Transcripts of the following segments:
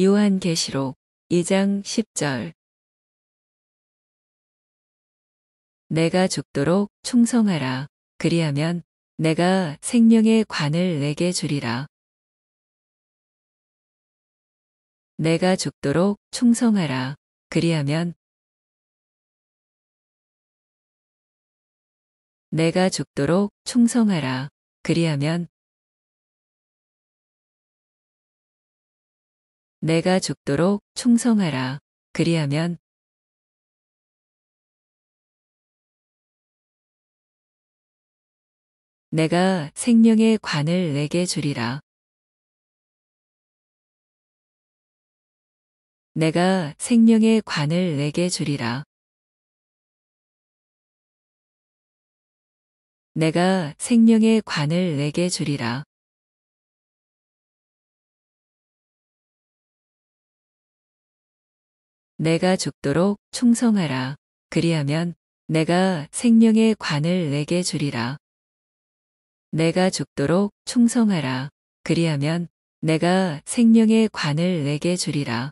요한계시록 2장 10절 내가 죽도록 충성하라. 그리하면 내가 생명의 관을 내게 주리라. 내가 죽도록 충성하라. 그리하면 내가 죽도록 충성하라. 그리하면 내가 죽도록 충성하라. 그리하면 내가 생명의 관을 내게 주리라. 내가 생명의 관을 내게 주리라. 내가 생명의 관을 내게 주리라. 내가 죽도록 충성하라. 그리하면 내가 생명의 관을 내게 주리라. 내가 죽도록 충성하라. 그리하면 내가 생명의 관을 내게 주리라.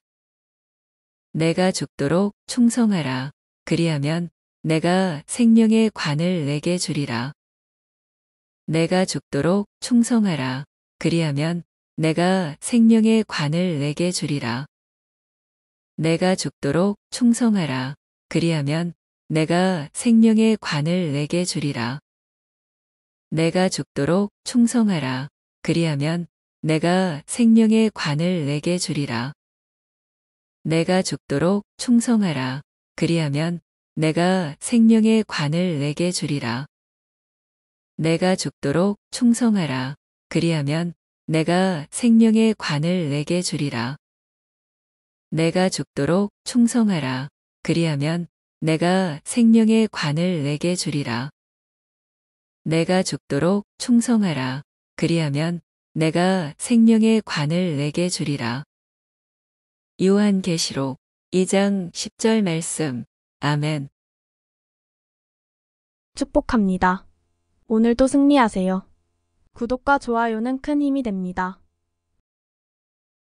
내가 죽도록 충성하라. 그리하면 내가 생명의 관을 내게 주리라. 내가 죽도록 충성하라. 그리하면 내가 생명의 관을 내게 주리라. 내가 죽도록 충성하라. 그리하면 내가 생명의 관을 내게 주리라. 내가 죽도록 충성하라. 그리하면 내가 생명의 관을 내게 주리라. 내가 죽도록 충성하라. 그리하면 내가 생명의 관을 내게 주리라. 내가 죽도록 충성하라. 그리하면 내가 생명의 관을 내게 주리라. 내가 죽도록 충성하라. 그리하면 내가 생명의 관을 내게 주리라. 내가 죽도록 충성하라. 그리하면 내가 생명의 관을 내게 주리라. 요한계시록 2장 10절 말씀. 아멘. 축복합니다. 오늘도 승리하세요. 구독과 좋아요는 큰 힘이 됩니다.